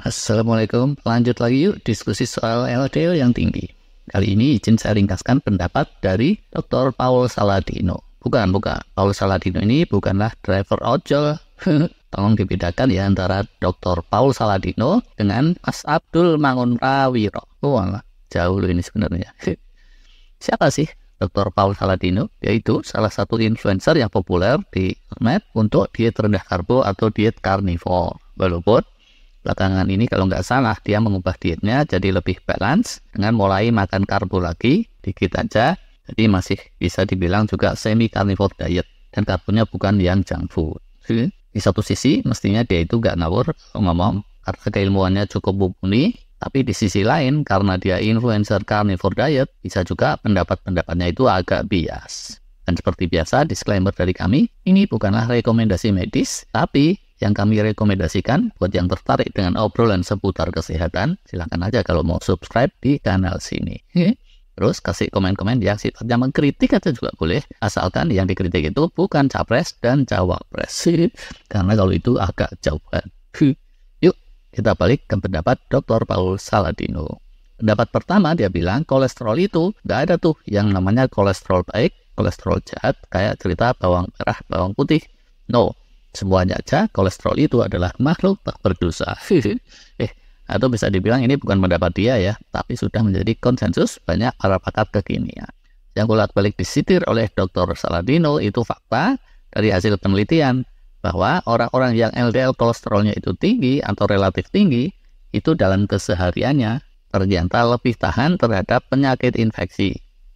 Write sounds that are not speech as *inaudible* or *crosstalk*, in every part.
Assalamualaikum, lanjut lagi yuk diskusi soal LDL yang tinggi. Kali ini izin saya ringkaskan pendapat dari Dr. Paul Saladino. Bukan, bukan. Paul Saladino ini bukanlah driver ojol. *laughs* Tolong dibedakan ya antara Dr. Paul Saladino dengan Mas Abdul Mangun Rawiro. Oh, jauh loh ini sebenarnya. *laughs* Siapa sih Dr. Paul Saladino, yaitu salah satu influencer yang populer di internet untuk diet rendah karbo atau diet karnivor. Walaupun belakangan ini kalau nggak salah dia mengubah dietnya jadi lebih balance dengan mulai makan karbo lagi dikit aja jadi masih bisa dibilang juga semi carnivore diet dan karbonnya bukan yang junk food di satu sisi mestinya dia itu nggak ngawur ngomong karena keilmuannya cukup mumpuni tapi di sisi lain karena dia influencer carnivore diet bisa juga pendapat-pendapatnya itu agak bias dan seperti biasa disclaimer dari kami ini bukanlah rekomendasi medis tapi yang kami rekomendasikan buat yang tertarik dengan obrolan seputar kesehatan. Silahkan aja kalau mau subscribe di kanal sini. Terus kasih komen-komen yang sifatnya mengkritik aja juga boleh, asalkan yang dikritik itu bukan capres dan cawapres. Karena kalau itu agak jauhan. Yuk, kita balik ke pendapat Dr. Paul Saladino. Pendapat pertama dia bilang kolesterol itu nggak ada tuh yang namanya kolesterol baik, kolesterol jahat kayak cerita bawang merah, bawang putih. No, Semuanya aja kolesterol itu adalah makhluk tak berdosa. *laughs* eh, atau bisa dibilang ini bukan pendapat dia ya, tapi sudah menjadi konsensus banyak para pakar kekinian. Yang bolak balik disitir oleh Dr. Saladino itu fakta dari hasil penelitian bahwa orang-orang yang LDL kolesterolnya itu tinggi atau relatif tinggi itu dalam kesehariannya ternyata lebih tahan terhadap penyakit infeksi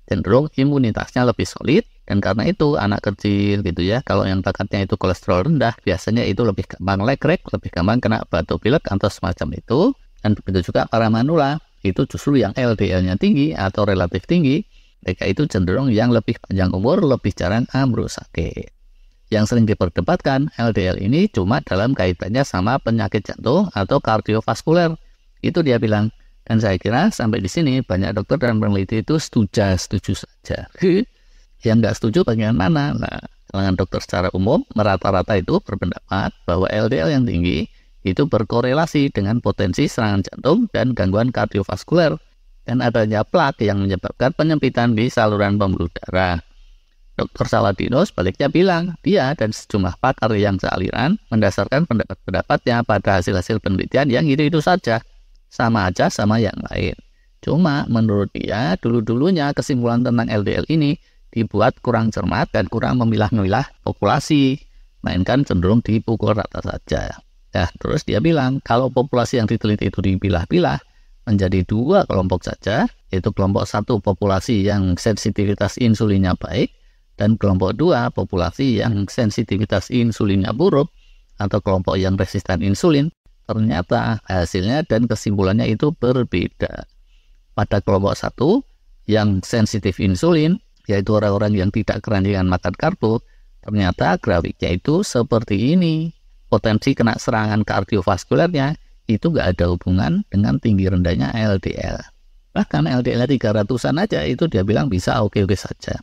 cenderung imunitasnya lebih solid dan karena itu anak kecil gitu ya kalau yang bakatnya itu kolesterol rendah biasanya itu lebih gampang lekrek lebih gampang kena batuk pilek atau semacam itu dan begitu juga para manula itu justru yang LDL-nya tinggi atau relatif tinggi mereka itu cenderung yang lebih panjang umur lebih jarang ambruk sakit yang sering diperdebatkan LDL ini cuma dalam kaitannya sama penyakit jantung atau kardiovaskuler itu dia bilang dan saya kira sampai di sini banyak dokter dan peneliti itu setuju setuju saja. Yang nggak setuju bagian mana? Nah, kalangan dokter secara umum merata-rata itu berpendapat bahwa LDL yang tinggi itu berkorelasi dengan potensi serangan jantung dan gangguan kardiovaskuler dan adanya plak yang menyebabkan penyempitan di saluran pembuluh darah. Dokter Saladino sebaliknya bilang, dia dan sejumlah pakar yang sealiran mendasarkan pendapat-pendapatnya pada hasil-hasil penelitian yang itu-itu saja, sama aja sama yang lain. Cuma menurut dia dulu-dulunya kesimpulan tentang LDL ini dibuat kurang cermat dan kurang memilah-milah populasi, mainkan cenderung dipukul rata saja. ya terus dia bilang kalau populasi yang diteliti itu dipilah-pilah menjadi dua kelompok saja, yaitu kelompok satu populasi yang sensitivitas insulinnya baik dan kelompok dua populasi yang sensitivitas insulinnya buruk atau kelompok yang resisten insulin ternyata hasilnya dan kesimpulannya itu berbeda. Pada kelompok satu yang sensitif insulin, yaitu orang-orang yang tidak keranjingan makan karbo, ternyata grafiknya itu seperti ini. Potensi kena serangan kardiovaskulernya itu nggak ada hubungan dengan tinggi rendahnya LDL. Bahkan LDL 300-an aja itu dia bilang bisa oke-oke saja.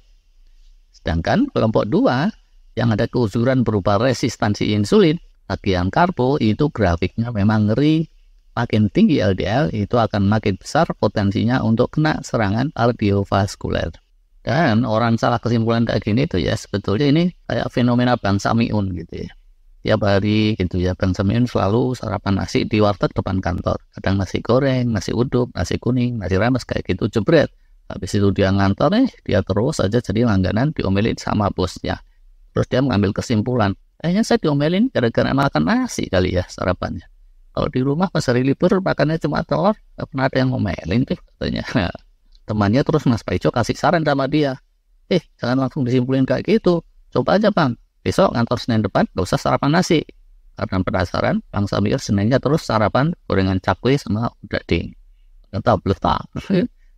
Sedangkan kelompok 2 yang ada keuzuran berupa resistansi insulin bagian karbo itu grafiknya memang ngeri makin tinggi LDL itu akan makin besar potensinya untuk kena serangan kardiovaskuler dan orang salah kesimpulan kayak gini itu ya sebetulnya ini kayak fenomena Bang Samiun gitu ya tiap hari gitu ya Bang Samiun selalu sarapan nasi di warteg depan kantor kadang nasi goreng nasi uduk nasi kuning nasi remes kayak gitu jebret habis itu dia ngantor nih eh, dia terus aja jadi langganan diomelin sama bosnya terus dia mengambil kesimpulan Kayaknya saya diomelin gara-gara makan nasi kali ya sarapannya. Kalau di rumah pas hari libur makannya cuma telur, gak pernah ada yang ngomelin tuh katanya. *laughs* Nah, temannya terus Mas Paico kasih saran sama dia. Eh, jangan langsung disimpulin kayak gitu. Coba aja bang, besok ngantor Senin depan gak usah sarapan nasi. Karena penasaran, Bang Samir Seninnya terus sarapan gorengan cakwe sama udah ding. Gak belum tau.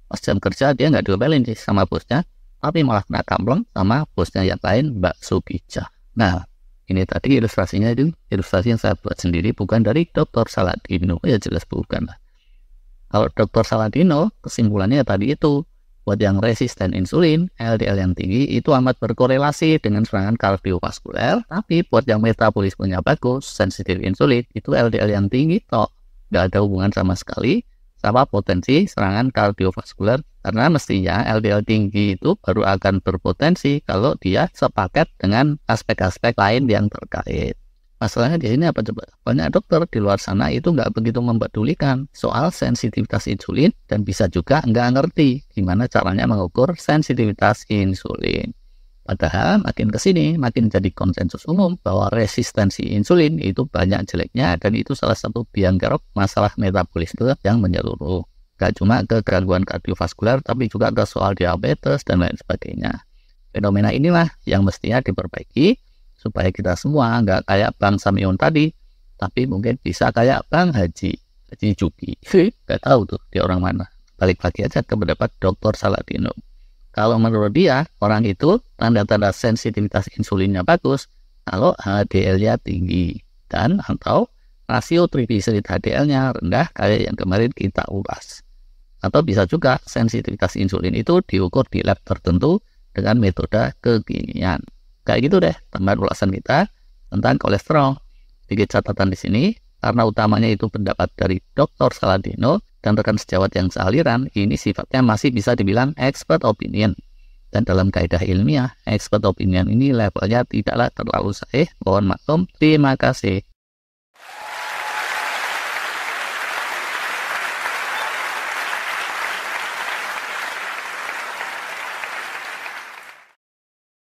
Pas jam kerja dia nggak diomelin sih sama bosnya, tapi malah kena kambleng sama bosnya yang lain Mbak Subija. Nah, ini tadi ilustrasinya itu ilustrasi yang saya buat sendiri bukan dari Dr. Saladino. Ya jelas bukan lah. Kalau Dr. Saladino kesimpulannya tadi itu buat yang resisten insulin, LDL yang tinggi itu amat berkorelasi dengan serangan kardiovaskuler. Tapi buat yang metabolismenya bagus, sensitif insulin, itu LDL yang tinggi toh nggak ada hubungan sama sekali sama potensi serangan kardiovaskular karena mestinya LDL tinggi itu baru akan berpotensi kalau dia sepaket dengan aspek-aspek lain yang terkait. Masalahnya di sini apa coba? Banyak dokter di luar sana itu nggak begitu mempedulikan soal sensitivitas insulin dan bisa juga nggak ngerti gimana caranya mengukur sensitivitas insulin. Padahal makin ke sini makin jadi konsensus umum bahwa resistensi insulin itu banyak jeleknya dan itu salah satu biang kerok masalah metabolisme yang menyeluruh. Gak cuma ke gangguan kardiovaskular tapi juga ke soal diabetes dan lain sebagainya. Fenomena inilah yang mestinya diperbaiki supaya kita semua nggak kayak Bang Samion tadi, tapi mungkin bisa kayak Bang Haji, Haji Juki. Gak tahu tuh dia orang mana. Balik lagi aja ke pendapat Dr. Saladino. Kalau menurut dia, orang itu tanda-tanda sensitivitas insulinnya bagus kalau HDL-nya tinggi dan atau rasio triglycerid HDL-nya rendah kayak yang kemarin kita ulas. Atau bisa juga sensitivitas insulin itu diukur di lab tertentu dengan metode kekinian. Kayak gitu deh tambahan ulasan kita tentang kolesterol. Sedikit catatan di sini, karena utamanya itu pendapat dari Dr. Saladino, dan rekan sejawat yang sealiran, ini sifatnya masih bisa dibilang expert opinion. Dan dalam kaidah ilmiah, expert opinion ini levelnya tidaklah terlalu sahih. Mohon maklum, terima kasih.